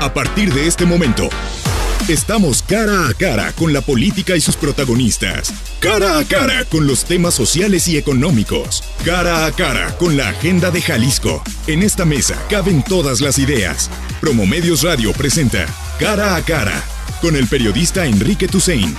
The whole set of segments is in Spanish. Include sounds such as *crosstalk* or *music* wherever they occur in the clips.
A partir de este momento, estamos cara a cara con la política y sus protagonistas, cara a cara con los temas sociales y económicos, cara a cara con la agenda de Jalisco. En esta mesa caben todas las ideas. Promomedios Radio presenta Cara a Cara con el periodista Enrique Toussaint.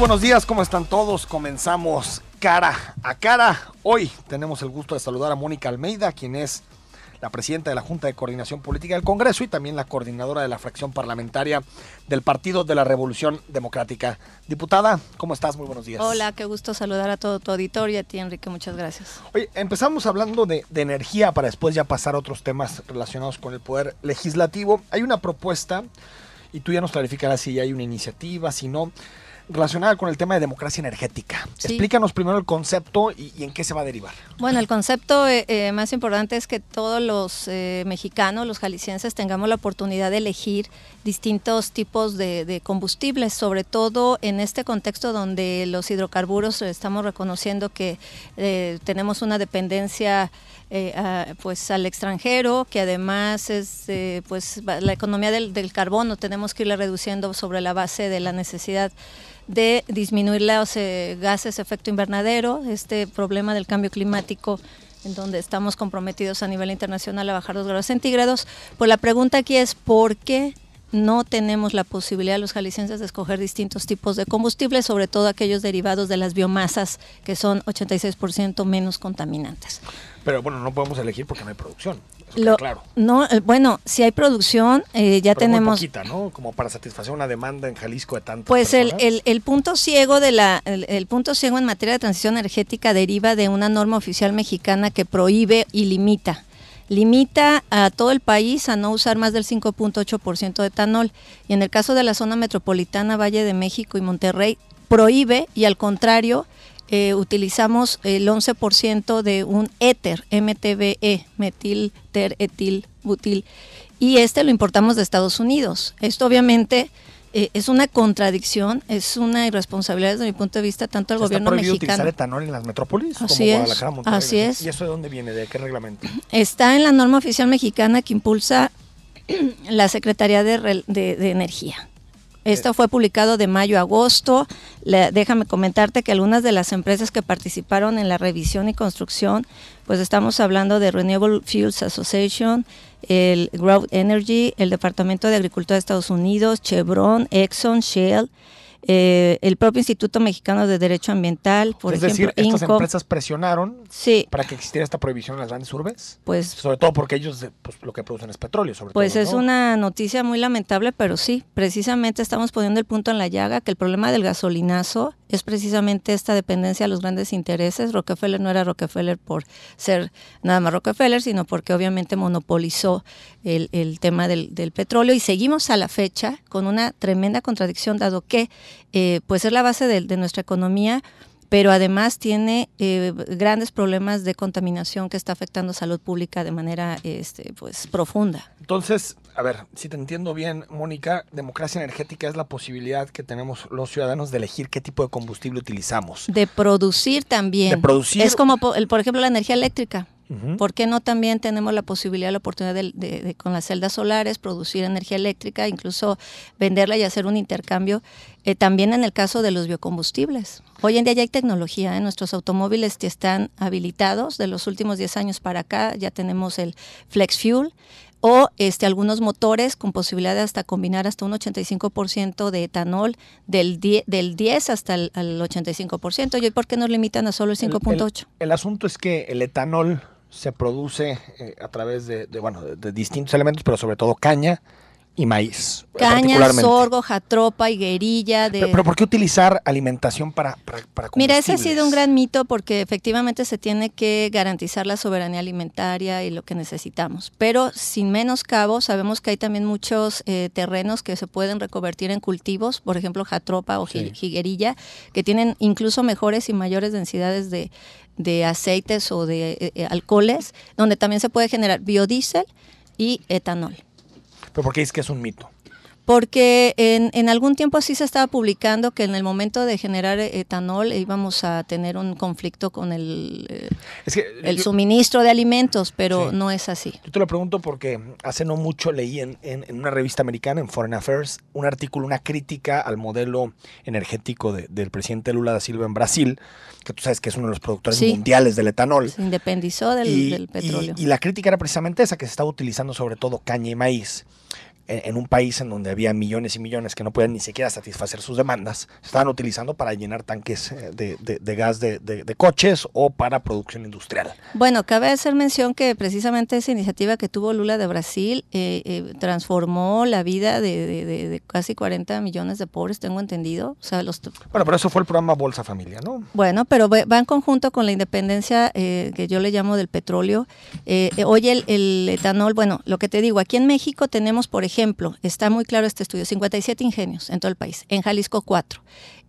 buenos días, ¿cómo están todos? Comenzamos cara a cara. Hoy tenemos el gusto de saludar a Mónica Almeida, quien es la presidenta de la Junta de Coordinación Política del Congreso y también la coordinadora de la fracción parlamentaria del Partido de la Revolución Democrática. Diputada, ¿cómo estás? Muy buenos días. Hola, qué gusto saludar a todo tu auditorio y a ti, Enrique, muchas gracias. Oye, empezamos hablando de, de energía para después ya pasar a otros temas relacionados con el poder legislativo. Hay una propuesta, y tú ya nos clarificarás si hay una iniciativa, si no relacionada con el tema de democracia energética. Explícanos primero el concepto y, en qué se va a derivar. Bueno, el concepto eh, eh, más importante es que todos los eh, mexicanos, los jaliscienses, tengamos la oportunidad de elegir distintos tipos de, combustibles, sobre todo en este contexto donde los hidrocarburos estamos reconociendo que tenemos una dependencia pues al extranjero, que además es pues la economía del, del, carbono tenemos que irla reduciendo sobre la base de la necesidad de disminuir los eh, gases efecto invernadero, este problema del cambio climático en donde estamos comprometidos a nivel internacional a bajar 2 grados centígrados. Pues la pregunta aquí es, ¿por qué no tenemos la posibilidad los jaliscienses de escoger distintos tipos de combustibles, sobre todo aquellos derivados de las biomasas, que son 86% menos contaminantes? Pero bueno, no podemos elegir porque no hay producción. No, eh, bueno, si hay producción, eh, ya tenemos. ¿no? Como para satisfacer una demanda en Jalisco de tanto. Pues el, punto ciego de la, el, punto ciego en materia de transición energética deriva de una norma oficial mexicana que prohíbe y limita. Limita a todo el país a no usar más del 5.8% de etanol. Y en el caso de la zona metropolitana, Valle de México y Monterrey, prohíbe y al contrario eh, utilizamos el 11% de un éter, MTBE, metil, ter, etil, butil, y este lo importamos de Estados Unidos. Esto obviamente eh, es una contradicción, es una irresponsabilidad desde mi punto de vista, tanto al gobierno prohibido mexicano. utilizar etanol en las metrópolis así es. ¿Y eso de dónde viene? ¿De qué reglamento? Está en la norma oficial mexicana que impulsa *clears throat* la Secretaría de Energía. Esto fue publicado de mayo a agosto. déjame comentarte que algunas de las empresas que participaron en la revisión y construcción, pues estamos hablando de Renewable Fuels Association, el Growth Energy, el Departamento de Agricultura de Estados Unidos, Chevron, Exxon, Shell, eh, el propio Instituto Mexicano de Derecho Ambiental, por ejemplo. Es decir, estas empresas presionaron para que existiera esta prohibición en las grandes urbes. Pues, sobre todo porque ellos eh, pues, lo que producen es petróleo, sobre pues es una noticia muy lamentable, pero sí, precisamente estamos poniendo el punto en la llaga que el problema del gasolinazo es precisamente esta dependencia a los grandes intereses. Rockefeller no era Rockefeller por ser nada más Rockefeller, sino porque obviamente monopolizó el, tema del, del petróleo y seguimos a la fecha con una tremenda contradicción, dado que eh, pues es la base de, nuestra economía pero además tiene eh, grandes problemas de contaminación que está afectando salud pública de manera este, pues, profunda. Entonces, a ver, si te entiendo bien, Mónica, democracia energética es la posibilidad que tenemos los ciudadanos de elegir qué tipo de combustible utilizamos. De producir también. Es como, por ejemplo, la energía eléctrica. ¿Por qué no también tenemos la posibilidad, la oportunidad de, con las celdas solares producir energía eléctrica, incluso venderla y hacer un intercambio? Eh, también en el caso de los biocombustibles. Hoy en día ya hay tecnología, en ¿eh? nuestros automóviles que están habilitados de los últimos 10 años para acá, ya tenemos el flex fuel o este, algunos motores con posibilidad de hasta combinar hasta un 85% de etanol del 10, del 10 hasta el 85%. ¿Y por qué nos limitan a solo el 5.8? el asunto es que el etanol se produce eh, a través de, bueno, de distintos elementos, pero sobre todo caña, maíz. Caña, sorgo, jatropa, higuerilla. De... Pero, ¿por qué utilizar alimentación para, para, Mira, ese ha sido un gran mito porque efectivamente se tiene que garantizar la soberanía alimentaria y lo que necesitamos. Pero sin menos cabo, sabemos que hay también muchos eh, terrenos que se pueden reconvertir en cultivos, por ejemplo, jatropa o higuerilla, que tienen incluso mejores y mayores densidades de, aceites o de eh, eh, alcoholes, donde también se puede generar biodiesel y etanol. ¿Pero por qué dices que es un mito? Porque en, algún tiempo sí se estaba publicando que en el momento de generar eh, etanol íbamos a tener un conflicto con el, eh, el suministro de alimentos, pero no es así. Yo te lo pregunto porque hace no mucho leí en, una revista americana, en Foreign Affairs, un artículo, una crítica al modelo energético del presidente Lula da Silva en Brasil, que tú sabes que es uno de los productores mundiales del etanol. Se independizó del, petróleo. Y, y la crítica era precisamente esa, que se estaba utilizando sobre todo caña y maíz en, un país en donde había millones y millones que no podían ni siquiera satisfacer sus demandas, se estaban utilizando para llenar tanques eh, de, gas de, coches o para producción industrial. Bueno, cabe hacer mención que precisamente esa iniciativa que tuvo Lula de Brasil eh, eh, transformó la vida de, casi 40 millones de pobres, tengo entendido. sea, los bueno, pero eso fue el programa Bolsa Familia, ¿no? Bueno, pero va en conjunto con la independencia que yo le llamo del petróleo. hoy el etanol, bueno, lo que te digo, aquí en México tenemos, por ejemplo, ejemplo, está muy claro este estudio, 57 ingenios en todo el país, en Jalisco 4,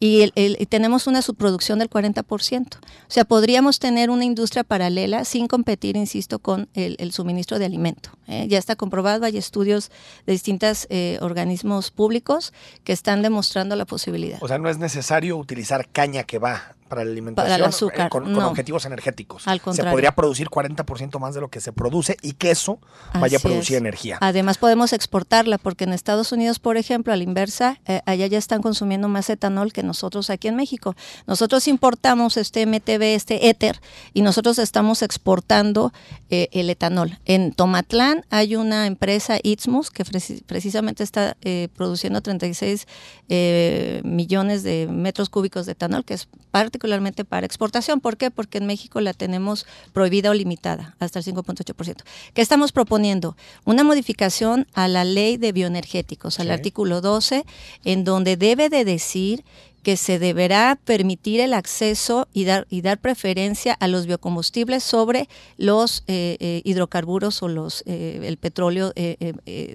y, tenemos una subproducción del 40%. O sea, podríamos tener una industria paralela sin competir, insisto, con el, suministro de alimento. ¿eh? Ya está comprobado, hay estudios de distintos eh, organismos públicos que están demostrando la posibilidad. O sea, no es necesario utilizar caña que va para la alimentación eh, con, objetivos energéticos. Al contrario. Se podría producir 40% más de lo que se produce y que eso vaya a producir energía. Además podemos exportarla porque en Estados Unidos, por ejemplo, a la inversa, allá ya están consumiendo más etanol que no nosotros aquí en México. Nosotros importamos este MTB, este éter, y nosotros estamos exportando eh, el etanol. En Tomatlán hay una empresa, ITSMUS, que precisamente está eh, produciendo 36 eh, millones de metros cúbicos de etanol, que es particularmente para exportación. ¿Por qué? Porque en México la tenemos prohibida o limitada hasta el 5.8%. ¿Qué estamos proponiendo? Una modificación a la ley de bioenergéticos, al artículo 12, en donde debe de decir que se deberá permitir el acceso y dar, y dar preferencia a los biocombustibles sobre los eh, eh, hidrocarburos o los eh, el petróleo,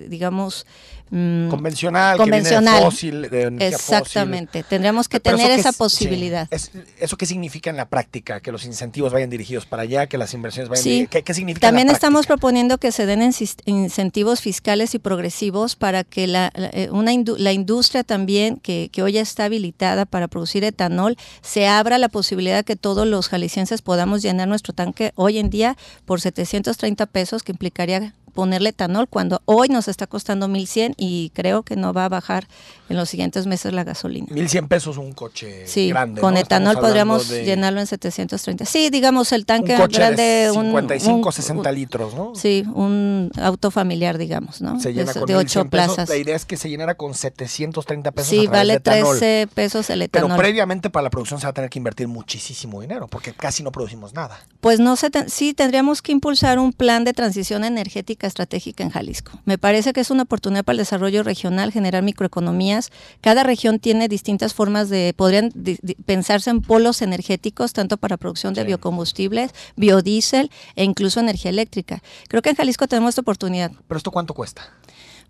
digamos... Mm, convencional, convencional. fósil, Exactamente, tendríamos tendremos que tener esa posibilidad. ¿Eso qué significa en la práctica? Que los incentivos vayan dirigidos para allá, que las inversiones vayan ¿Qué, ¿Qué, significa? También estamos proponiendo que se den incentivos fiscales y progresivos para que la, una, la industria también, que, que hoy ya está habilitada, para producir etanol, se abra la posibilidad que todos los jaliscienses podamos llenar nuestro tanque hoy en día por 730 pesos, que implicaría ponerle etanol cuando hoy nos está costando 1.100 y creo que no va a bajar en los siguientes meses la gasolina. 1.100 pesos un coche sí, grande. Con etanol podríamos llenarlo en 730. Sí, digamos el tanque un De 55, un, 60 litros, ¿no? Sí, un auto familiar, digamos, ¿no? Se llena de, con 8 plazas. La idea es que se llenara con 730 pesos. Sí, a vale 13 pesos el etanol. Pero previamente para la producción se va a tener que invertir muchísimo dinero porque casi no producimos nada. Pues no se sí, tendríamos que impulsar un plan de transición energética Estratégica en Jalisco. Me parece que es una oportunidad para el desarrollo regional, generar microeconomías. Cada región tiene distintas formas de, podrían pensarse en polos energéticos, tanto para producción de biocombustibles, biodiesel e incluso energía eléctrica. Creo que en Jalisco tenemos esta oportunidad. ¿Pero esto cuánto cuesta?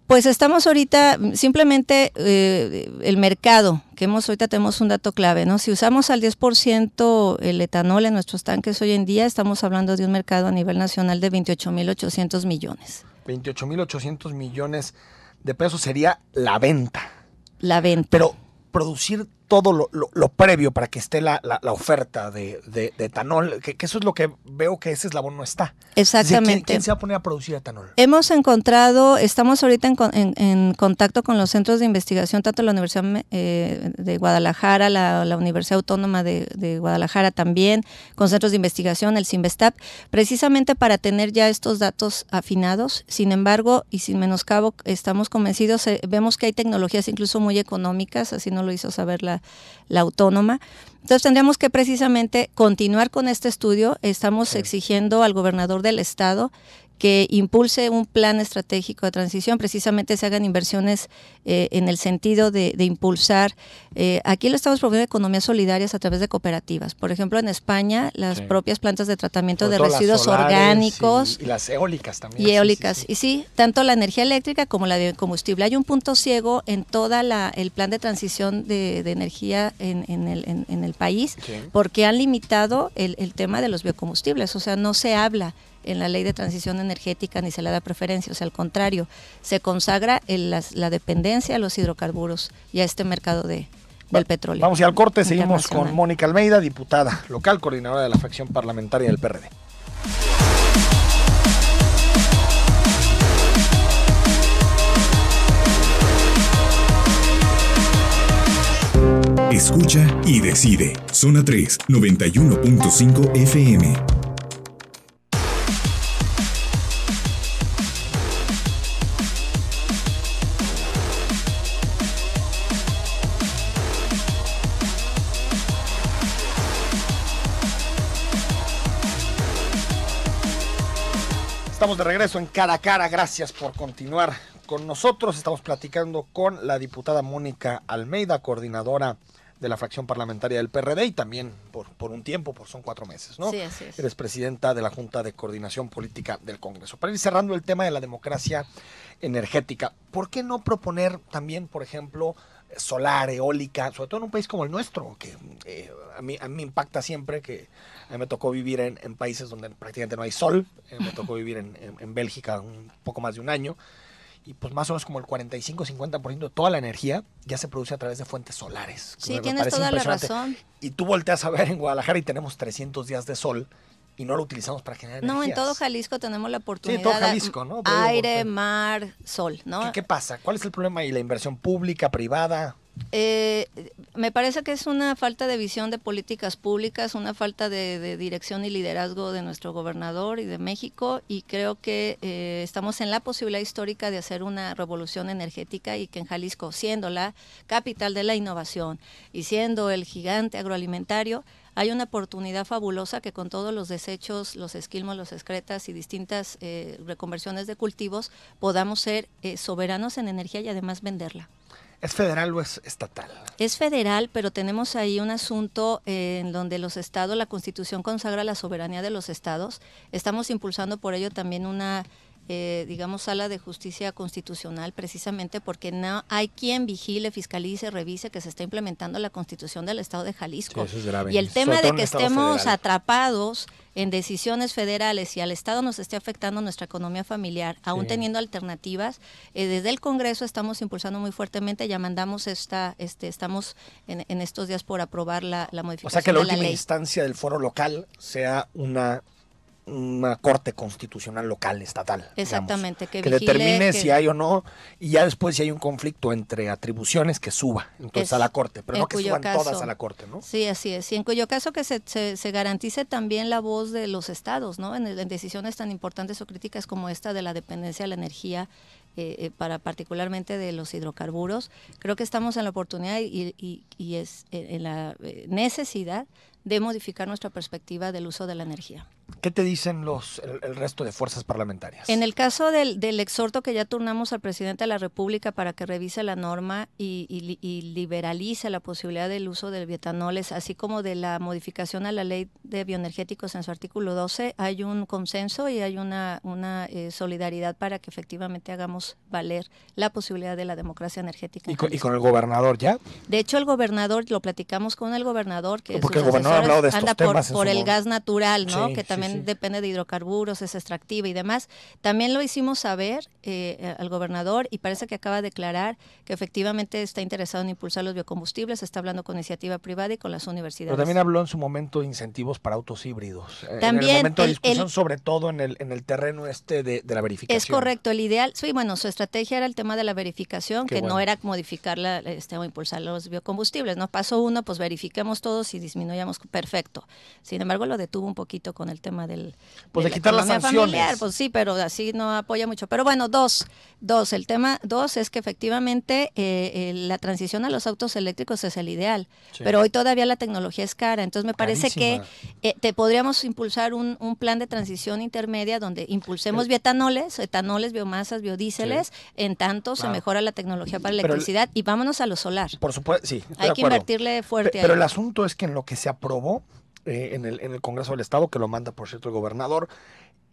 Pues estamos ahorita simplemente eh, el mercado, que hemos ahorita tenemos un dato clave, ¿no? Si usamos al 10% el etanol en nuestros tanques hoy en día, estamos hablando de un mercado a nivel nacional de 28.800 millones. 28.800 millones de pesos sería la venta. La venta. Pero producir todo lo, previo para que esté la, la, oferta de, de, etanol, que, eso es lo que veo que ese eslabón no está. Exactamente. ¿quién, se va a poner a producir etanol? Hemos encontrado, estamos ahorita en, en, contacto con los centros de investigación, tanto la Universidad eh, de Guadalajara, la, Universidad Autónoma de, Guadalajara también, con centros de investigación, el CIMBESTAP, precisamente para tener ya estos datos afinados. Sin embargo, y sin menoscabo, estamos convencidos, eh, vemos que hay tecnologías incluso muy económicas, así no lo hizo saber la la, autónoma. Entonces tendríamos que precisamente continuar con este estudio. Estamos exigiendo al gobernador del estado que impulse un plan estratégico de transición, precisamente se hagan inversiones eh, en el sentido de, impulsar. Eh, aquí lo estamos proponiendo economías solidarias a través de cooperativas. Por ejemplo, en España, las propias plantas de tratamiento de residuos orgánicos. Y, las eólicas también. Y eólicas. y sí, tanto la energía eléctrica como la de combustible. Hay un punto ciego en toda el plan de transición de, energía en, el, país, porque han limitado el tema de los biocombustibles. O sea, no se habla en la ley de transición energética ni se le da preferencia, o sea, al contrario, se consagra la, dependencia a los hidrocarburos y a este mercado de, del petróleo. Vamos y al corte, seguimos con Mónica Almeida, diputada local, coordinadora de la facción parlamentaria del PRD. Escucha y decide. Zona 3, 91.5 FM. de regreso en cara cara. Gracias por continuar con nosotros. Estamos platicando con la diputada Mónica Almeida, coordinadora de la fracción parlamentaria del PRD y también por, por un tiempo, por son cuatro meses, ¿no? Sí, así es. Eres presidenta de la Junta de Coordinación Política del Congreso. Para ir cerrando el tema de la democracia energética, ¿por qué no proponer también, por ejemplo, solar, eólica, sobre todo en un país como el nuestro, que eh, a, mí, a mí me impacta siempre que a mí me tocó vivir en, países donde prácticamente no hay sol, eh, me tocó vivir en, en, en, Bélgica un poco más de un año, y pues más o menos como el 45-50% de toda la energía ya se produce a través de fuentes solares. Sí, tienes toda la razón. Y tú volteas a ver en Guadalajara y tenemos 300 días de sol y no lo utilizamos para generar No, en todo Jalisco tenemos la oportunidad. Sí, todo Jalisco, ¿no? aire, mar, sol, ¿no? ¿Qué, pasa? ¿Cuál es el problema? ¿Y la inversión pública, privada? Eh, me parece que es una falta de visión de políticas públicas, una falta de, dirección y liderazgo de nuestro gobernador y de México y creo que eh, estamos en la posibilidad histórica de hacer una revolución energética y que en Jalisco, siendo la capital de la innovación y siendo el gigante agroalimentario, hay una oportunidad fabulosa que con todos los desechos, los esquilmos, los excretas y distintas eh, reconversiones de cultivos podamos ser eh, soberanos en energía y además venderla. ¿Es federal o es estatal? Es federal, pero tenemos ahí un asunto eh, en donde los estados, la constitución consagra la soberanía de los estados. Estamos impulsando por ello también una eh, digamos, sala de justicia constitucional, precisamente porque no hay quien vigile, fiscalice, revise que se está implementando la constitución del Estado de Jalisco. Y el tema de que estemos atrapados en decisiones federales y al Estado nos esté afectando nuestra economía familiar, aún teniendo alternativas, eh, desde el Congreso estamos impulsando muy fuertemente, ya mandamos esta, este, estamos en, estos días por aprobar la, la modificación. O sea que la, última instancia del foro local sea una una corte constitucional local, estatal. Exactamente, que, determine si hay o no, y ya después si hay un conflicto entre atribuciones que suba, entonces a la corte, pero no que suban todas a la corte, ¿no? Sí, así es, y en cuyo caso que se, garantice también la voz de los estados, ¿no? En, decisiones tan importantes o críticas como esta de la dependencia de la energía. Eh, eh, para particularmente de los hidrocarburos, creo que estamos en la oportunidad y, y es eh, en la necesidad de modificar nuestra perspectiva del uso de la energía. ¿Qué te dicen los, el, resto de fuerzas parlamentarias? En el caso del, del, exhorto que ya turnamos al presidente de la República para que revise la norma y, liberalice la posibilidad del uso del bietanoles, así como de la modificación a la ley de bioenergéticos en su artículo 12, hay un consenso y hay una, una eh, solidaridad para que efectivamente hagamos valer la posibilidad de la democracia energética. ¿Y con, el gobernador ya? De hecho, el gobernador, lo platicamos con el gobernador, que Porque el gobernador ha de anda por, el gas natural, ¿no? también depende de hidrocarburos, es extractiva y demás. También lo hicimos saber eh, al gobernador y parece que acaba de declarar que efectivamente está interesado en impulsar los biocombustibles, está hablando con iniciativa privada y con las universidades. Pero también habló en su momento de incentivos para autos híbridos. También. Eh, en el momento de discusión, sobre todo en el, en el terreno este de, la verificación. Es correcto, el ideal, sí, bueno, su estrategia era el tema de la verificación, que no era modificarla este, o impulsar los biocombustibles, ¿no? Paso uno, pues verifiquemos todos y disminuyamos, perfecto. Sin embargo, lo detuvo un poquito con el tema del... Pues de, quitar la las sanciones. Familiar, pues sí, pero así no apoya mucho. Pero bueno, dos, dos, el tema dos es que efectivamente eh, la transición a los autos eléctricos es el ideal, pero hoy todavía la tecnología es cara, entonces me parece que eh, te podríamos impulsar un, plan de transición intermedia donde impulsemos eh. bioetanoles etanoles, biomasas, biodíceles, en tanto se mejora la tecnología para electricidad y vámonos a lo solar. Por supuesto, sí. Hay que invertirle fuerte. ahí. pero el asunto es que en lo que se aprobó eh, en, el, en, el, Congreso del Estado, que lo manda, por cierto, el gobernador.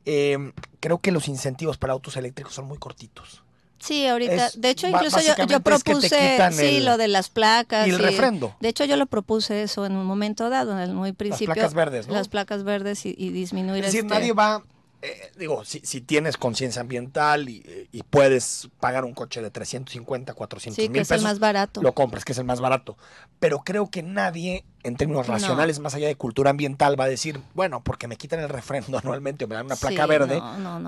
Eh, creo que los incentivos para autos eléctricos son muy cortitos. Sí, ahorita. de hecho, incluso yo, propuse sí, lo de las placas. Y el refrendo. De hecho, yo lo propuse eso en un momento dado, en el muy principio. Las placas verdes, ¿no? Las placas verdes y, disminuir. Es decir, este nadie va. Eh, digo, si, tienes conciencia ambiental y, puedes pagar un coche de 350, 400 sí, que es el más barato. Lo compras, que es el más barato. Pero creo que nadie en términos racionales, más allá de cultura ambiental, va a decir, bueno, porque me quitan el refrendo *laughs* anualmente o me dan una placa verde,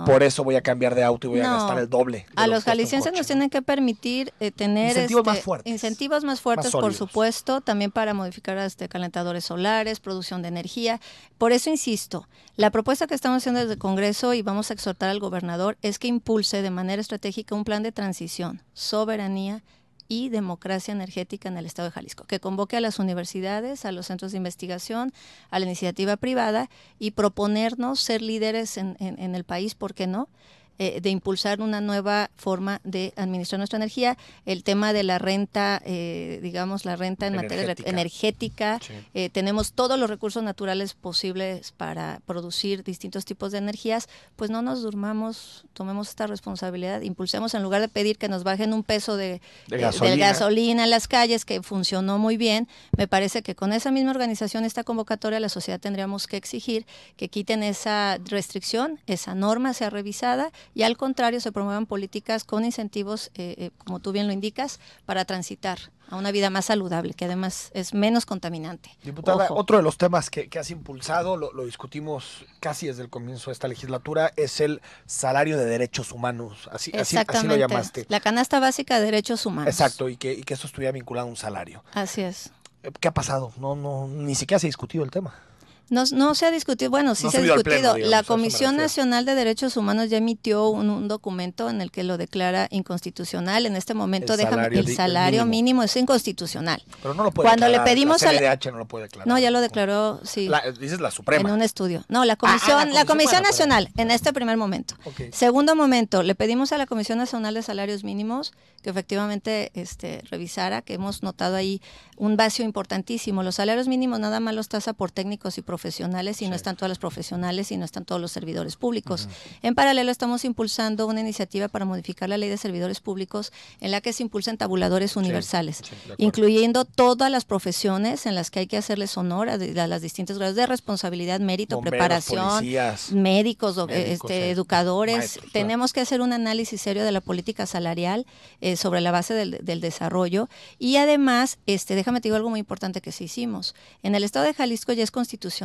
por eso voy a cambiar de auto y voy a gastar el doble. A los jaliscienses nos tienen que permitir eh, tener este, incentivos, más fuertes, por supuesto, también para modificar este, calentadores solares, producción de energía. Por eso insisto, la propuesta que estamos haciendo desde el Congreso y vamos a exhortar al gobernador es que impulse de manera estratégica un plan de transición, soberanía y Democracia Energética en el Estado de Jalisco, que convoque a las universidades, a los centros de investigación, a la iniciativa privada y proponernos ser líderes en, en, el país, ¿por qué no? Eh, de impulsar una nueva forma de administrar nuestra energía. El tema de la renta, eh, digamos, la renta en materia energética. Eh, tenemos todos los recursos naturales posibles para producir distintos tipos de energías. Pues no nos durmamos, tomemos esta responsabilidad, impulsemos en lugar de pedir que nos bajen un peso de, gasolina en las calles, que funcionó muy bien. Me parece que con esa misma organización, esta convocatoria, la sociedad tendríamos que exigir que quiten esa restricción, esa norma sea revisada y al contrario se promuevan políticas con incentivos, eh, eh, como tú bien lo indicas, para transitar a una vida más saludable, que además es menos contaminante. Diputada, otro de los temas que, has impulsado, lo, discutimos casi desde el comienzo de esta legislatura, es el salario de derechos humanos, así, así, así lo llamaste. La canasta básica de derechos humanos. Exacto, y que, y que estuviera vinculado a un salario. Así es. Eh, ¿Qué ha pasado? No, no, ni siquiera se ha discutido el tema. No, se ha discutido, bueno, sí se ha discutido. la Comisión Nacional de Derechos Humanos ya emitió un, documento en el que lo declara inconstitucional. En este momento, déjame, salario, el salario mínimo. es inconstitucional. Pero no lo puede Cuando le pedimos la no lo puede declarar. No, ya lo declaró, sí. la Suprema. En un estudio. No, la ah, ah, Comisión, la Comisión, Nacional, en este primer momento. Segundo momento, le pedimos a la Comisión Nacional de Salarios Mínimos que efectivamente este, revisara, que hemos notado ahí un vacío importantísimo. Los salarios mínimos nada más los tasa por técnicos y profesionales profesionales y no están todas las profesionales y no están todos los servidores públicos. En paralelo estamos impulsando una iniciativa para modificar la ley de servidores públicos en la que se impulsan tabuladores universales, incluyendo todas las profesiones en las que hay que hacerles honor a, las distintas grados de responsabilidad, mérito, preparación, médicos, este, eh, educadores. Tenemos que hacer un análisis serio de la política salarial eh, sobre la base del, desarrollo y además, este, déjame te digo algo muy importante que sí hicimos. En el estado de Jalisco ya es constitución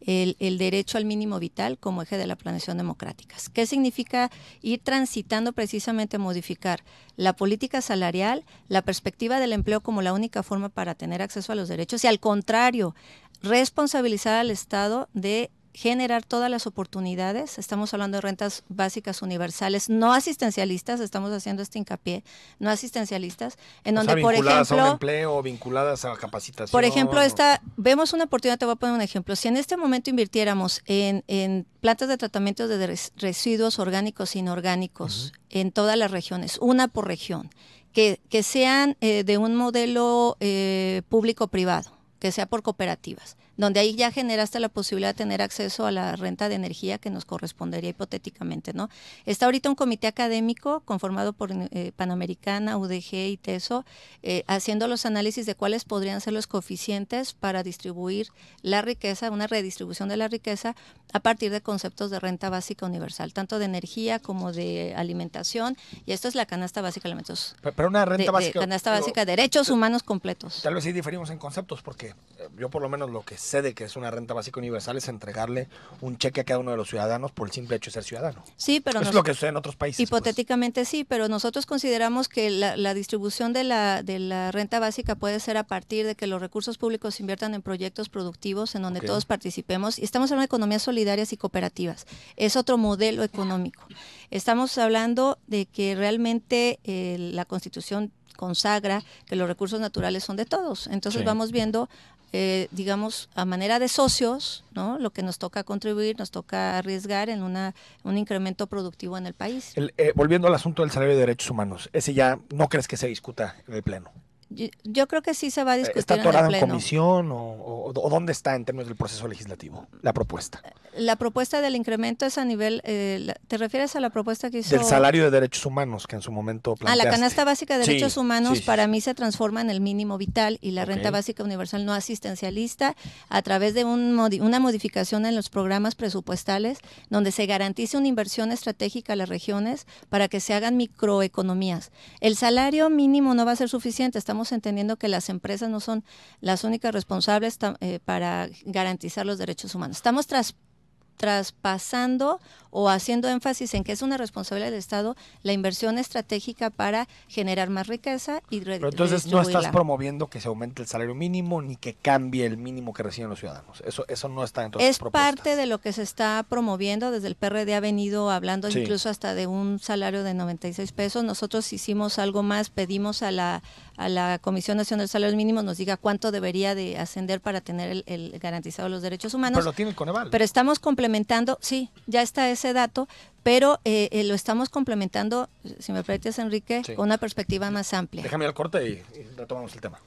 el, derecho al mínimo vital como eje de la planeación democrática. ¿Qué significa ir transitando precisamente modificar la política salarial, la perspectiva del empleo como la única forma para tener acceso a los derechos y al contrario, responsabilizar al Estado de generar todas las oportunidades. Estamos hablando de rentas básicas universales, no asistencialistas, estamos haciendo este hincapié, no asistencialistas, en donde, por ejemplo... empleo, vinculadas a capacitación. Por ejemplo, esta, vemos una oportunidad, te voy a poner un ejemplo. Si en este momento invirtiéramos en, en plantas de tratamiento de residuos orgánicos e inorgánicos en todas las regiones, una por región, que, que sean eh, de un modelo eh, público-privado, que sea por cooperativas donde ahí ya generaste la posibilidad de tener acceso a la renta de energía que nos correspondería hipotéticamente, ¿no? Está ahorita un comité académico conformado por eh, Panamericana, UDG y TESO, eh, haciendo los análisis de cuáles podrían ser los coeficientes para distribuir la riqueza, una redistribución de la riqueza a partir de conceptos de renta básica universal, tanto de energía como de alimentación, y esto es la canasta básica de alimentos. Pero una renta básica. canasta básica, derechos humanos completos. Tal vez sí diferimos en conceptos, porque eh, yo por lo menos lo que sé de que es una renta básica universal es entregarle un cheque a cada uno de los ciudadanos por el simple hecho de ser ciudadano. Sí, pero es lo que sucede en otros países. Pues. Hipotéticamente sí, pero nosotros consideramos que la, distribución de la, de la, renta básica puede ser a partir de que los recursos públicos se inviertan en proyectos productivos en donde todos participemos y estamos en una economía solidaria y cooperativas. Es otro modelo económico. Estamos hablando de que realmente eh, la Constitución consagra que los recursos naturales son de todos. Entonces vamos viendo eh, digamos, a manera de socios, ¿no? Lo que nos toca contribuir, nos toca arriesgar en una, un incremento productivo en el país. Eh, volviendo al asunto del salario de derechos humanos, ese ya no crees que se discuta en el Pleno. Yo, creo que sí se va a discutir. en, el pleno. ¿Está en comisión o, dónde está en términos del proceso legislativo la propuesta? la propuesta del incremento es a nivel, eh, ¿te refieres a la propuesta que hizo? Del salario de derechos humanos que en su momento planteaste. Ah, la canasta básica de derechos humanos para mí se transforma en el mínimo vital y la renta básica universal no asistencialista a través de una modificación en los programas presupuestales donde se garantice una inversión estratégica a las regiones para que se hagan microeconomías. El salario mínimo no va a ser suficiente, estamos entendiendo que las empresas no son las únicas responsables eh, para garantizar los derechos humanos. Estamos tras traspasando o haciendo énfasis en que es una responsabilidad del Estado la inversión estratégica para generar más riqueza y Pero entonces no estás promoviendo que se aumente el salario mínimo ni que cambie el mínimo que reciben los ciudadanos. Eso eso no está dentro de Es parte de lo que se está promoviendo desde el PRD ha venido hablando incluso hasta de un salario de 96 pesos. Nosotros hicimos algo más, pedimos a la a la Comisión Nacional de Salarios Mínimos nos diga cuánto debería de ascender para tener el, garantizado los derechos humanos. Pero lo tiene el Coneval. Pero estamos complementando complementando, sí, ya está ese dato, pero eh, eh, lo estamos complementando, si me permites, Enrique, con una perspectiva más amplia. Déjame ir al corte y, y retomamos el tema.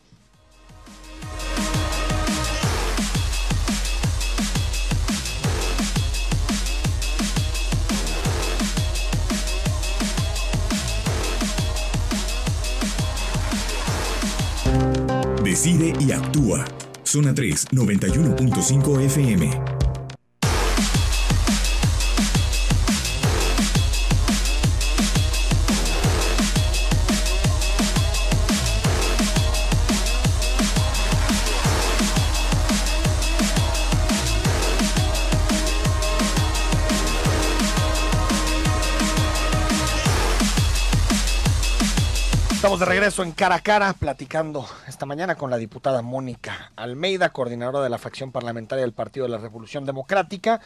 Decide y actúa. Zona 3, 91.5 FM. de regreso en cara a cara platicando esta mañana con la diputada Mónica Almeida, coordinadora de la facción parlamentaria del Partido de la Revolución Democrática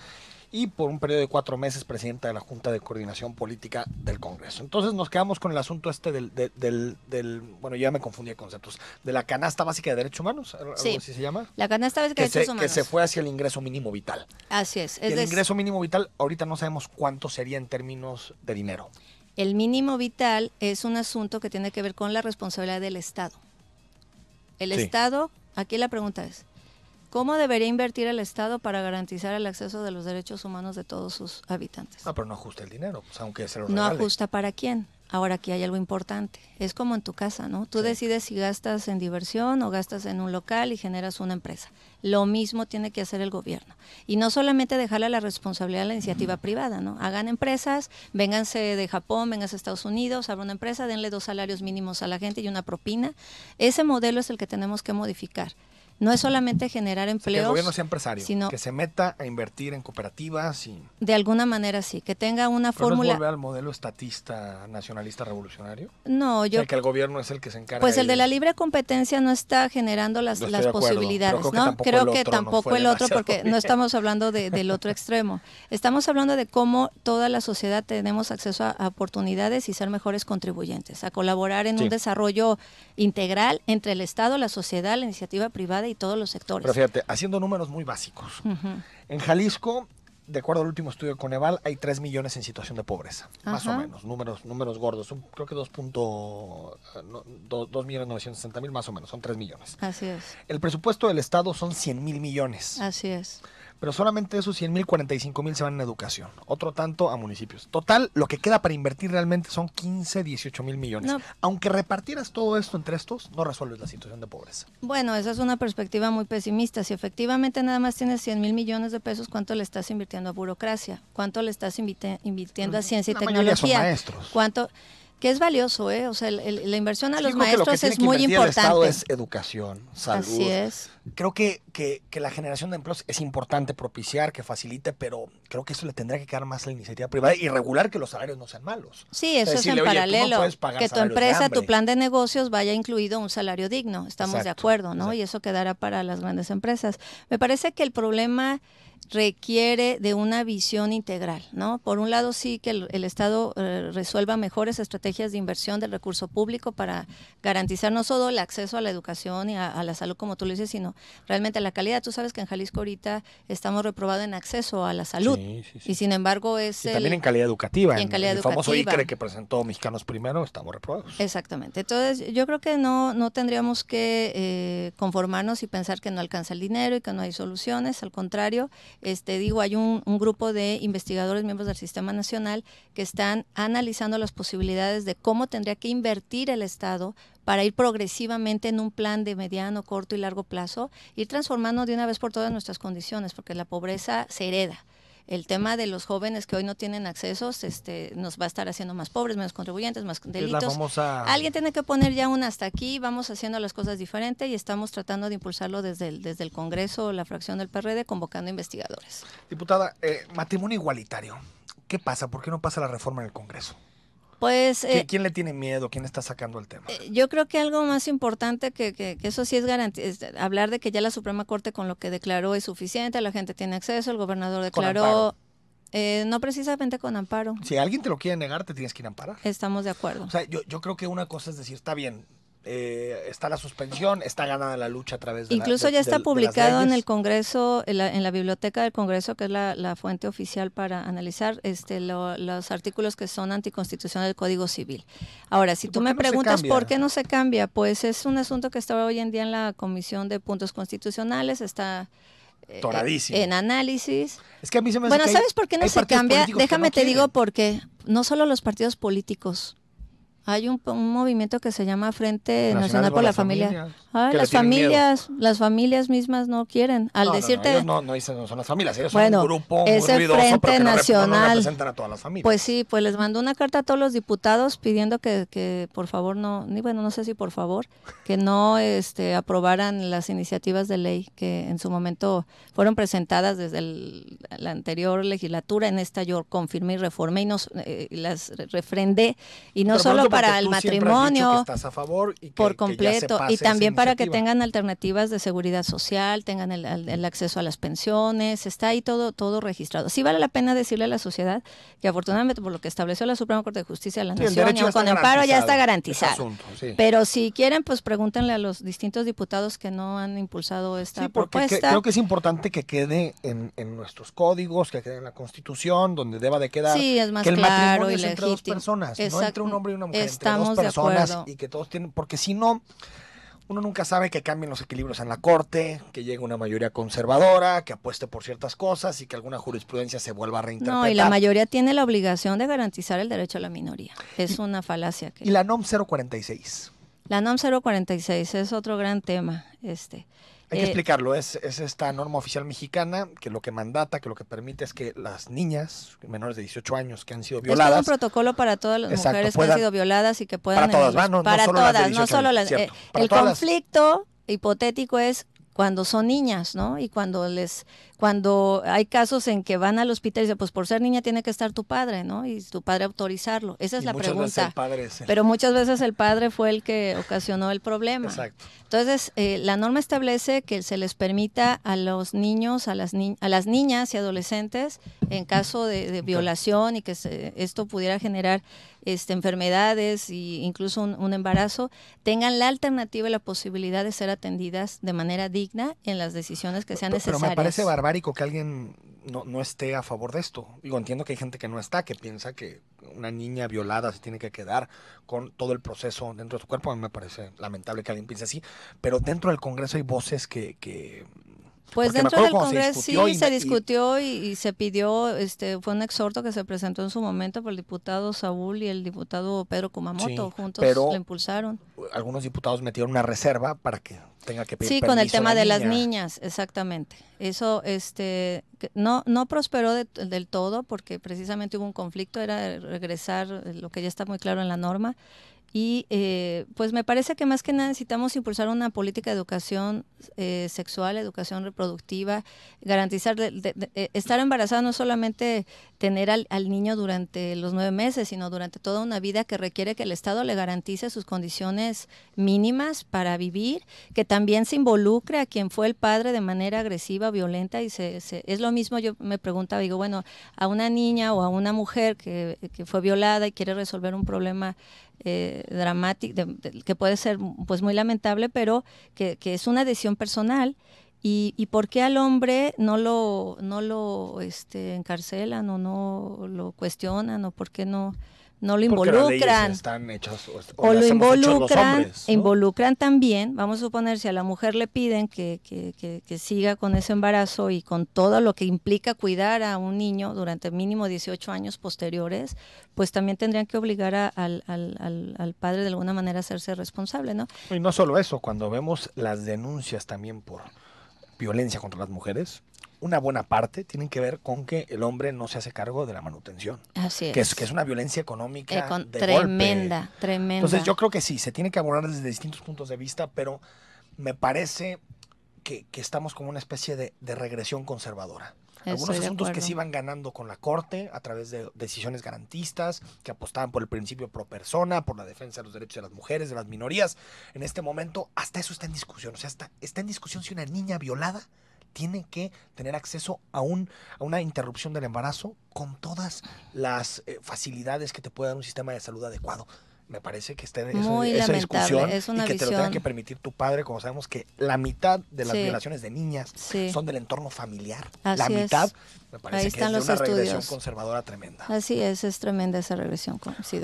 y por un periodo de cuatro meses presidenta de la Junta de Coordinación Política del Congreso. Entonces nos quedamos con el asunto este del, bueno, ya me confundí de conceptos, de la canasta básica de derechos humanos, algo así se llama. La canasta básica de derechos humanos. Que se fue hacia el ingreso mínimo vital. Así es. el ingreso mínimo vital ahorita no sabemos cuánto sería en términos de dinero. El mínimo vital es un asunto que tiene que ver con la responsabilidad del Estado. El Estado, aquí la pregunta es, ¿Cómo debería invertir el Estado para garantizar el acceso de los derechos humanos de todos sus habitantes? Ah, pero no ajusta el dinero, pues, aunque sea lo No ajusta para quién. Ahora aquí hay algo importante. Es como en tu casa, ¿no? Tú decides si gastas en diversión o gastas en un local y generas una empresa. Lo mismo tiene que hacer el gobierno. Y no solamente dejarle la responsabilidad a la iniciativa privada, ¿no? Hagan empresas, vénganse de Japón, vénganse a Estados Unidos, abran una empresa, denle dos salarios mínimos a la gente y una propina. Ese modelo es el que tenemos que modificar no es solamente generar empleos. Que el gobierno sea empresario, sino que se meta a invertir en cooperativas y... De alguna manera sí, que tenga una fórmula... ¿No volver al modelo estatista nacionalista revolucionario? No, yo... que el gobierno es el que se encarga... Pues el de la libre competencia no está generando las, posibilidades, ¿no? creo que tampoco el otro, porque no estamos hablando del otro extremo. Estamos hablando de cómo toda la sociedad tenemos acceso a, oportunidades y ser mejores contribuyentes, a colaborar en un desarrollo integral entre el Estado, la sociedad, la iniciativa privada y todos los sectores. Pero fíjate, haciendo números muy básicos. En Jalisco, de acuerdo al último estudio de Coneval, hay 3 millones en situación de pobreza, más o menos, números, números gordos, creo que 2.960.000 ah, mil, más o menos, son 3 millones. Así es. El presupuesto del Estado son 100.000 mil millones. Así es pero solamente esos 100 mil, 45 mil se van a educación, otro tanto a municipios. Total, lo que queda para invertir realmente son 15, 18 mil millones. Aunque repartieras todo esto entre estos, no resuelves la situación de pobreza. Bueno, esa es una perspectiva muy pesimista. Si efectivamente nada más tienes 100 mil millones de pesos, ¿cuánto le estás invirtiendo a burocracia? ¿Cuánto le estás invirtiendo a ciencia y la tecnología? Son maestros. ¿Cuánto? que es valioso, ¿eh? O sea, la inversión a los maestros es muy importante. El Estado es educación, salud. Así es. Creo que, que, la generación de empleos es importante propiciar, que facilite, pero creo que eso le tendría que quedar más a la iniciativa privada y regular que los salarios no sean malos. Sí, eso es en paralelo. que tu empresa, tu plan de negocios vaya incluido un salario digno, estamos de acuerdo, ¿no? Y eso quedará para las grandes empresas. Me parece que el problema requiere de una visión integral, ¿no? Por un lado sí que el, Estado eh, resuelva mejores estrategias de inversión del recurso público para garantizar no solo el acceso a la educación y a, la salud, como tú lo dices, sino realmente la calidad. Tú sabes que en Jalisco ahorita estamos reprobados en acceso a la salud y sin embargo es... también en calidad educativa. en calidad el famoso ICRE que presentó Mexicanos Primero, estamos reprobados. Exactamente. Entonces yo creo que no, no tendríamos que eh, conformarnos y pensar que no alcanza el dinero y que no hay soluciones, al contrario este, digo, hay un, un grupo de investigadores miembros del Sistema Nacional que están analizando las posibilidades de cómo tendría que invertir el Estado para ir progresivamente en un plan de mediano, corto y largo plazo, ir transformando de una vez por todas nuestras condiciones, porque la pobreza se hereda el tema de los jóvenes que hoy no tienen accesos este, nos va a estar haciendo más pobres, menos contribuyentes, más delitos. Alguien tiene que poner ya un hasta aquí, vamos haciendo las cosas diferentes y estamos tratando de impulsarlo desde el, desde el Congreso, la fracción del PRD, convocando investigadores. Diputada, eh, matrimonio igualitario, ¿qué pasa? ¿Por qué no pasa la reforma en el Congreso? Pues, eh, ¿Quién le tiene miedo? ¿Quién está sacando el tema? Eh, yo creo que algo más importante que, eso sí es, hablar de que ya la Suprema Corte con lo que declaró es suficiente, la gente tiene acceso, el gobernador declaró. Eh, no precisamente con amparo. Si alguien te lo quiere negar, te tienes que ir a amparar. Estamos de acuerdo. O sea, yo, yo creo que una cosa es decir, está bien, eh, está la suspensión, está ganada la lucha a través de Incluso la, Incluso ya está publicado en el Congreso, en la, Biblioteca del Congreso, que es la, fuente oficial para analizar este, los artículos que son anticonstitucionales del Código Civil. Ahora, si tú me preguntas por qué no se cambia, pues es un asunto que está hoy en día en la Comisión de Puntos Constitucionales, está... Eh, en análisis. Es que a mí se me Bueno, ¿sabes por qué no se cambia? Déjame te digo por qué. No solo los partidos políticos, hay un, movimiento que se llama Frente Nacional, por, la, familia. Ah, las familias, las familias mismas no quieren. Al decirte, no, no, no, son las familias, ellos un grupo frente nacional. a Pues sí, pues les mandó una carta a todos los diputados pidiendo que, que por favor no, ni bueno, no sé si por favor, que no este, aprobaran las iniciativas de ley que en su momento fueron presentadas desde la anterior legislatura. En esta yo confirmé y reformé y nos, eh, las refrendé y no solo para el matrimonio, por completo y también para para que tengan alternativas de seguridad social, tengan el, acceso a las pensiones, está ahí todo, todo registrado. Sí vale la pena decirle a la sociedad que afortunadamente por lo que estableció la Suprema Corte de Justicia de la Nación, con ya está garantizado. Pero si quieren, pues pregúntenle a los distintos diputados que no han impulsado esta sí, porque creo que es importante que quede en, nuestros códigos, que quede en la Constitución, donde deba de quedar. Sí, más que el claro matrimonio es entre dos personas, no entre un hombre y una mujer, Estamos entre dos personas de y que todos tienen, porque si no uno nunca sabe que cambien los equilibrios en la Corte, que llegue una mayoría conservadora, que apueste por ciertas cosas y que alguna jurisprudencia se vuelva a reinterpretar. No, y la mayoría tiene la obligación de garantizar el derecho a la minoría. Es una falacia. Que... Y la NOM 046. La NOM 046 es otro gran tema. Este. Hay que eh, explicarlo, es, es, esta norma oficial mexicana que lo que mandata, que lo que permite es que las niñas menores de 18 años que han sido violadas... Es un protocolo para todas las mujeres que han sido violadas y que puedan... Para todas, No, solo las el conflicto hipotético es cuando son niñas, ¿no? Y cuando les cuando hay casos en que van al hospital y dicen, pues por ser niña tiene que estar tu padre, ¿no? Y tu padre autorizarlo. Esa es la pregunta. Pero muchas veces el padre fue el que ocasionó el problema. Exacto. Entonces, eh, la norma establece que se les permita a los niños, a las, ni a las niñas y adolescentes, en caso de, violación y que esto pudiera generar este, enfermedades e incluso un, embarazo, tengan la alternativa y la posibilidad de ser atendidas de manera digna en las decisiones que sean necesarias. Pero me parece que alguien no, no, esté a favor de esto. Digo, entiendo que hay gente que no está, que piensa que una niña violada se tiene que quedar con todo el proceso dentro de su cuerpo. A mí me parece lamentable que alguien piense así, pero dentro del Congreso hay voces que, que pues dentro del Congreso sí se discutió y, se pidió, este, fue un exhorto que se presentó en su momento por el diputado Saúl y el diputado Pedro Kumamoto, juntos lo impulsaron. Algunos diputados metieron una reserva para que tenga que pedir Sí, con el tema de las niñas, exactamente. Eso este no no prosperó del todo porque precisamente hubo un conflicto, era regresar eh, lo que ya está muy claro en la norma y eh, pues me parece que más que nada necesitamos impulsar una política de educación eh, sexual, educación reproductiva, garantizar eh, estar embarazada no solamente tener al, niño durante los nueve meses, sino durante toda una vida que requiere que el Estado le garantice sus condiciones mínimas para vivir, que también se involucre a quien fue el padre de manera agresiva, violenta, y se, es lo mismo, yo me preguntaba, digo, bueno, a una niña o a una mujer que, que fue violada y quiere resolver un problema eh, dramático, que puede ser pues muy lamentable, pero que, que es una decisión personal ¿Y, por qué al hombre no lo, no lo este, encarcelan o no lo cuestionan o por qué no, no lo involucran? Están hechas, o, lo involucran, involucran también, vamos a suponer, si a la mujer le piden que, que, que, siga con ese embarazo y con todo lo que implica cuidar a un niño durante mínimo 18 años posteriores, pues también tendrían que obligar al, al, padre de alguna manera a hacerse responsable, ¿no? Y no solo eso, cuando vemos las denuncias también por violencia contra las mujeres, una buena parte tienen que ver con que el hombre no se hace cargo de la manutención. Así es. Que es, que es una violencia económica. Eh, tremenda, tremenda. Entonces yo creo que sí, se tiene que abordar desde distintos puntos de vista, pero me parece que, estamos como una especie de regresión conservadora. Algunos asuntos que se iban ganando con la Corte a través de decisiones garantistas, que apostaban por el principio pro persona, por la defensa de los derechos de las mujeres, de las minorías. En este momento, hasta eso está en discusión. O sea, está, está en discusión si una niña violada tiene que tener acceso a, un, a una interrupción del embarazo con todas las eh, facilidades que te puede dar un sistema de salud adecuado me parece que está en esa, discusión y que te lo tenga que permitir tu padre, como sabemos que la mitad de las violaciones de niñas son del entorno familiar. la mitad, me parece que es una regresión conservadora tremenda. Así es, es tremenda esa regresión.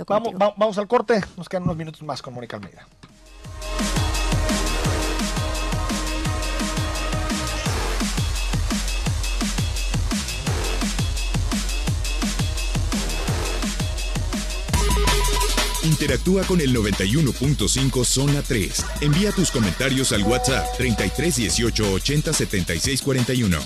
Vamos, vamos al corte, nos quedan unos minutos más con Mónica Almeida. Interactúa con el 91.5 Zona 3. Envía tus comentarios al WhatsApp 33 18 80 76 41.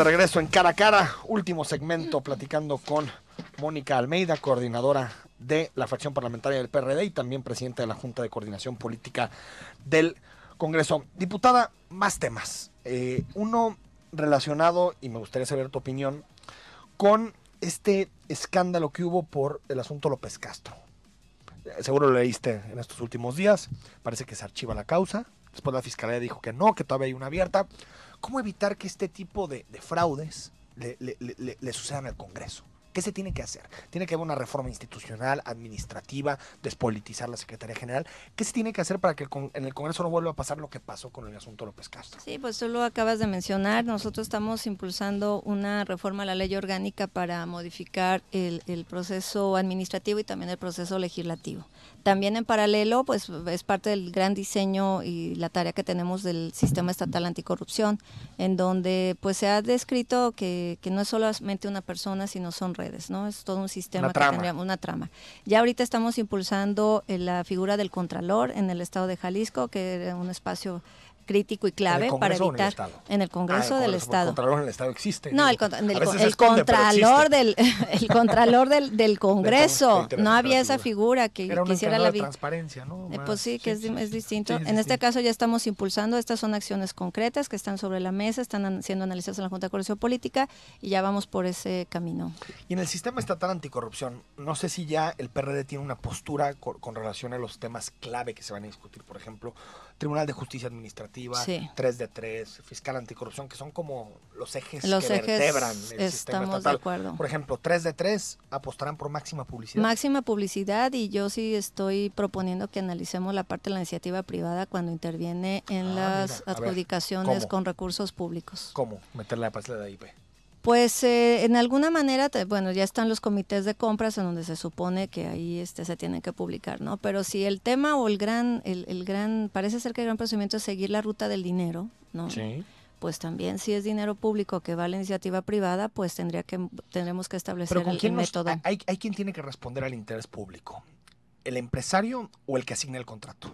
de regreso en cara a cara, último segmento platicando con Mónica Almeida, coordinadora de la facción parlamentaria del PRD y también presidenta de la Junta de Coordinación Política del Congreso. Diputada, más temas. Eh, uno relacionado, y me gustaría saber tu opinión, con este escándalo que hubo por el asunto López Castro. Eh, seguro lo leíste en estos últimos días, parece que se archiva la causa. Después la fiscalía dijo que no, que todavía hay una abierta. ¿Cómo evitar que este tipo de, fraudes le, sucedan al Congreso? ¿Qué se tiene que hacer? Tiene que haber una reforma institucional, administrativa, despolitizar la Secretaría General. ¿Qué se tiene que hacer para que en el Congreso no vuelva a pasar lo que pasó con el asunto López Castro? Sí, pues tú lo acabas de mencionar. Nosotros estamos impulsando una reforma a la ley orgánica para modificar el proceso administrativo y también el proceso legislativo. También en paralelo, pues es parte del gran diseño y la tarea que tenemos del sistema estatal anticorrupción, en donde pues se ha descrito que, no es solamente una persona, sino son redes, ¿no? Es todo un sistema que tendríamos una trama. Ya ahorita estamos impulsando eh, la figura del contralor en el estado de Jalisco, que era un espacio crítico y clave para evitar en el, Congreso ah, del Estado. El Contralor Estado existe. No, el, contralor del, *laughs* el Contralor del, Congreso. no había esa figura que quisiera la de transparencia, ¿no? Eh, pues sí, que es, distinto. en este caso ya estamos impulsando, estas son acciones concretas que están sobre la mesa, están siendo analizadas en la Junta de Corrección Política y ya vamos por ese camino. Y en el sistema estatal anticorrupción, no sé si ya el PRD tiene una postura con relación a los temas clave que se van a discutir, por ejemplo, Tribunal de Justicia Administrativa 3 de 3, fiscal anticorrupción, que son como los ejes que vertebran el estamos sistema De acuerdo. Por ejemplo, 3 de 3 apostarán por máxima publicidad. Máxima publicidad y yo sí estoy proponiendo que analicemos la parte de la iniciativa privada cuando interviene en ah, las adjudicaciones con recursos públicos. ¿Cómo? ¿Meterle la parte de IP. Pues eh, en alguna manera, bueno, ya están los comités de compras en donde se supone que ahí este, se tienen que publicar, ¿no? Pero si el tema o el gran, el, gran, parece ser que el gran procedimiento es seguir la ruta del dinero, ¿no? Sí. Pues también si es dinero público que va a la iniciativa privada, pues tendría que, tendremos que establecer Pero ¿con quién método. Hay, hay quien tiene que responder al interés público, el empresario o el que asigna el contrato.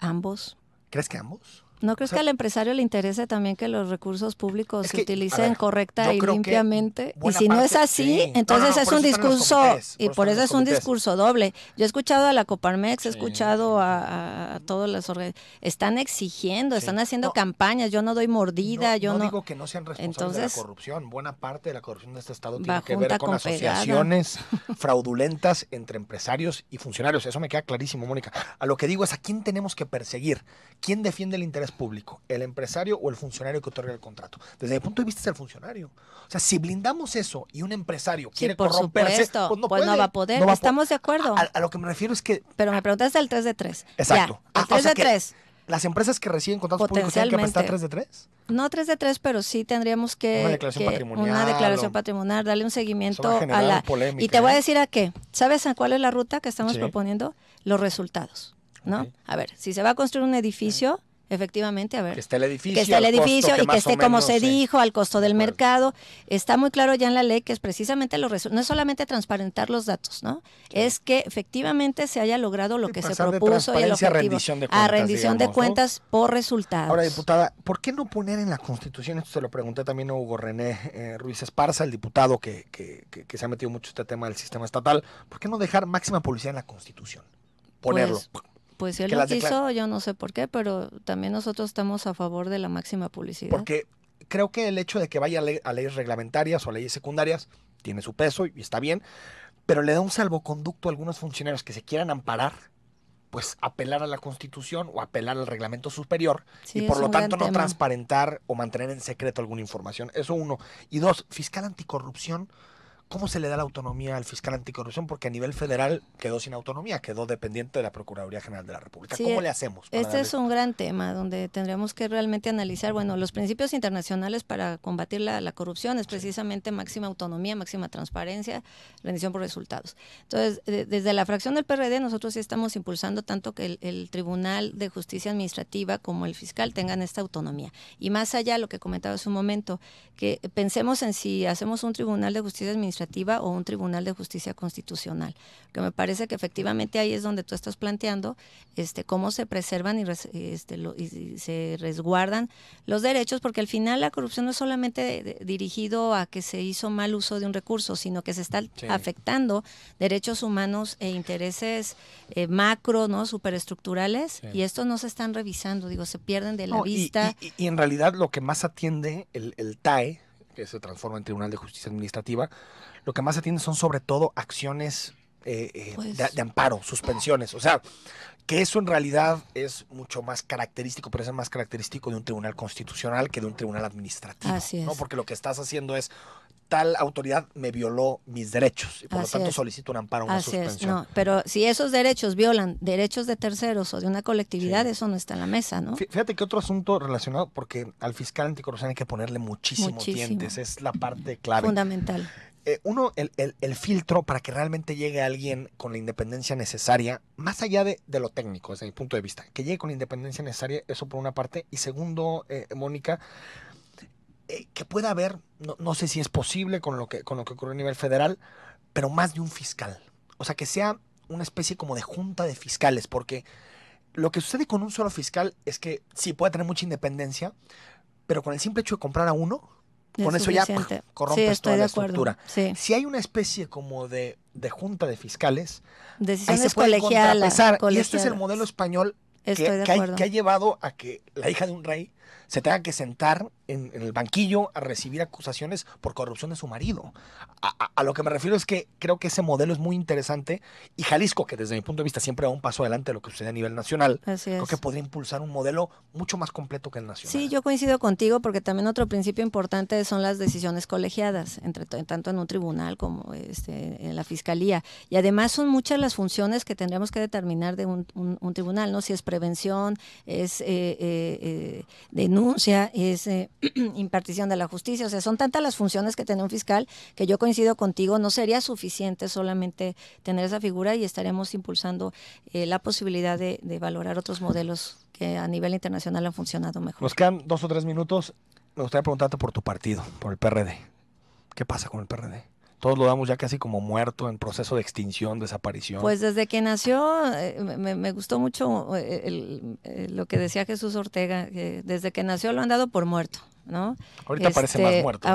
Ambos. ¿Crees que ambos? ¿No crees que al empresario le interese también que los recursos públicos se utilicen correcta y limpiamente? Y si no es así, entonces es un discurso, y por, eso es un discurso doble. Yo he escuchado a la Coparmex, he escuchado a, todas las organizaciones, están exigiendo, están haciendo campañas, yo no doy mordida, yo no... digo que no sean responsables entonces, de la corrupción, buena parte de la corrupción de este Estado tiene que ver con, con asociaciones *laughs* fraudulentas entre empresarios y funcionarios, eso me queda clarísimo, Mónica. A lo que digo es, ¿a quién tenemos que perseguir? ¿Quién defiende el interés público? ¿El empresario o el funcionario que otorga el contrato? Desde el punto de vista es el funcionario. O sea, si blindamos eso y un empresario quiere corromperse, pues, pues no, va a poder. Estamos de acuerdo. A, lo que me refiero es que. Pero me preguntaste el 3 de 3. Exacto. el 3 ah, de 3. ¿Las empresas que reciben contratos públicos tienen que prestar 3 de 3? No 3 de 3, pero sí tendríamos que. Una declaración patrimonial. Una declaración patrimonial, darle un seguimiento a, la. y te voy a ¿eh? decir a qué. ¿Sabes a cuál es la ruta que estamos proponiendo? Los resultados. ¿no? A ver, si se va a construir un edificio, efectivamente, a ver. Que esté el edificio. Que esté el edificio y que esté como se dijo, al costo del mercado. Está muy claro ya en la ley que es precisamente no es solamente transparentar los datos, ¿no? Es que efectivamente se haya logrado lo que se propuso y el objetivo. A rendición de cuentas, por resultados. Ahora, diputada, ¿por qué no poner en la Constitución, esto se lo pregunté también a Hugo René eh, Ruiz Esparza, el diputado que, que, que se ha metido mucho este tema del sistema estatal, ¿por qué no dejar máxima publicidad en la Constitución? Ponerlo. Pues, pues si lo yo no sé por qué, pero también nosotros estamos a favor de la máxima publicidad. Porque creo que el hecho de que vaya a, leyes reglamentarias o leyes secundarias tiene su peso y está bien, pero le da un salvoconducto a algunos funcionarios que se quieran amparar pues apelar a la Constitución o apelar al reglamento superior y por lo tanto no transparentar o mantener en secreto alguna información. Eso uno. Y dos, fiscal anticorrupción ¿Cómo se le da la autonomía al fiscal anticorrupción? Porque a nivel federal quedó sin autonomía, quedó dependiente de la Procuraduría General de la República. ¿Cómo eh, le hacemos? Este es un gran tema donde tendremos que realmente analizar, bueno, los principios internacionales para combatir la, corrupción es precisamente máxima autonomía, máxima transparencia, rendición por resultados. Entonces, desde la fracción del PRD nosotros sí estamos impulsando tanto que el, Tribunal de Justicia Administrativa como el fiscal tengan esta autonomía. Y más allá, lo que comentaba hace un momento, que pensemos en si hacemos un Tribunal de Justicia Administrativa o un Tribunal de Justicia Constitucional. Que me parece que efectivamente ahí es donde tú estás planteando este, cómo se preservan y, este, se resguardan los derechos, porque al final la corrupción no es solamente dirigido a que se hizo mal uso de un recurso, sino que se está afectando derechos humanos e intereses eh, macro, ¿no? superestructurales, y estos no se están revisando, digo, se pierden de la vista. Y, en realidad lo que más atiende el TAE, que se transforma en Tribunal de Justicia Administrativa, lo que más atiende son sobre todo acciones eh, eh, pues de, amparo, suspensiones. O sea, que eso en realidad es mucho más característico, pero es más característico de un tribunal constitucional que de un tribunal administrativo. ¿no? Porque lo que estás haciendo es tal autoridad me violó mis derechos y por lo tanto solicito un amparo, una Así suspensión. Es. pero si esos derechos violan derechos de terceros o de una colectividad, eso no está en la mesa, ¿no? Fíjate que otro asunto relacionado, porque al fiscal anticorrupción hay que ponerle muchísimos dientes, es la parte clave. Fundamental. Eh, uno, el, filtro para que realmente llegue alguien con la independencia necesaria, más allá de, lo técnico, desde mi punto de vista, que llegue con la independencia necesaria, eso por una parte. Y segundo, eh, Mónica, eh, que pueda haber, no, no, sé si es posible con lo, que, con lo que ocurrió a nivel federal, pero más de un fiscal. O sea, que sea una especie como de junta de fiscales, porque lo que sucede con un solo fiscal es que sí puede tener mucha independencia, pero con el simple hecho de comprar a uno, con eso ya corrompes toda la estructura. Si hay una especie como de, de junta de fiscales, decisiones ahí Y este es el modelo español que, que ha llevado a que la hija de un rey se tenga que sentar en, el banquillo a recibir acusaciones por corrupción de su marido. A, lo que me refiero es que creo que ese modelo es muy interesante y Jalisco, que desde mi punto de vista siempre va un paso adelante de lo que sucede a nivel nacional, creo que podría impulsar un modelo mucho más completo que el nacional. Sí, yo coincido contigo porque también otro principio importante son las decisiones colegiadas, entre tanto en un tribunal como este, en la fiscalía. Y además son muchas las funciones que tendríamos que determinar de un, tribunal, ¿no? Si es prevención, es eh, eh, eh, denuncia, es *clears throat* impartición de la justicia. O sea, son tantas las funciones que tiene un fiscal que yo coincido contigo, no sería suficiente solamente tener esa figura y estaremos impulsando eh, la posibilidad de, valorar otros modelos que a nivel internacional han funcionado mejor. Nos quedan dos o tres minutos. Me gustaría preguntarte por tu partido, por el PRD. ¿Qué pasa con el PRD? todos lo damos ya casi como muerto, en proceso de extinción, desaparición. Pues desde que nació, eh, me, gustó mucho eh, lo que decía Jesús Ortega, que desde que nació lo han dado por muerto. Ahorita parece más este, muerto.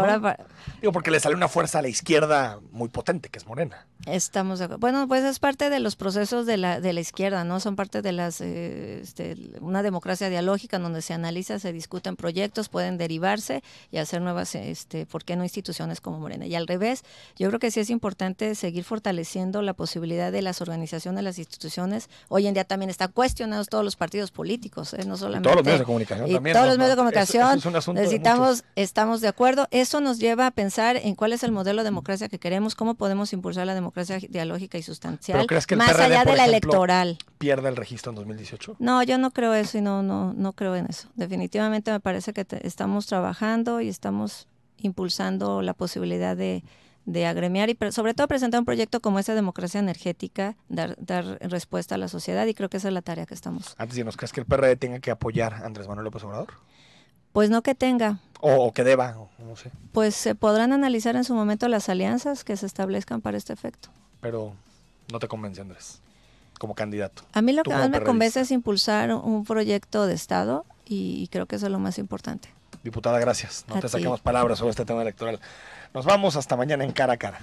Digo, porque le sale una fuerza a la izquierda muy potente, que es Morena. Estamos Bueno, pues es parte de los procesos de la, de la izquierda, ¿no? Son parte de las eh, este, una democracia dialógica donde se analiza, se discuten proyectos, pueden derivarse y hacer nuevas, este, ¿por qué no instituciones como Morena? Y al revés, yo creo que sí es importante seguir fortaleciendo la posibilidad de las organizaciones, las instituciones. Hoy en día también están cuestionados todos los partidos políticos, ¿eh? no solamente. todos los medios de comunicación Todos los medios de comunicación. es un asunto estamos de acuerdo. Eso nos lleva a pensar en cuál es el modelo de democracia que queremos, cómo podemos impulsar la democracia dialógica y sustancial, que más allá de la electoral. ¿Pierda el registro en 2018? No, yo no creo eso y no, no, no creo en eso. Definitivamente me parece que estamos trabajando y estamos impulsando la posibilidad de, de agremiar y sobre todo presentar un proyecto como esa democracia energética, dar, respuesta a la sociedad y creo que esa es la tarea que estamos. Antes de nos crees que el PRD tenga que apoyar a Andrés Manuel López Obrador. Pues no que tenga. O, que deba, no sé. Pues se podrán analizar en su momento las alianzas que se establezcan para este efecto. Pero no te convence, Andrés, como candidato. A mí lo que más me convence es impulsar un proyecto de Estado y creo que eso es lo más importante. Diputada, gracias. No te saquemos palabras sobre este tema electoral. Nos vamos hasta mañana en cara a cara.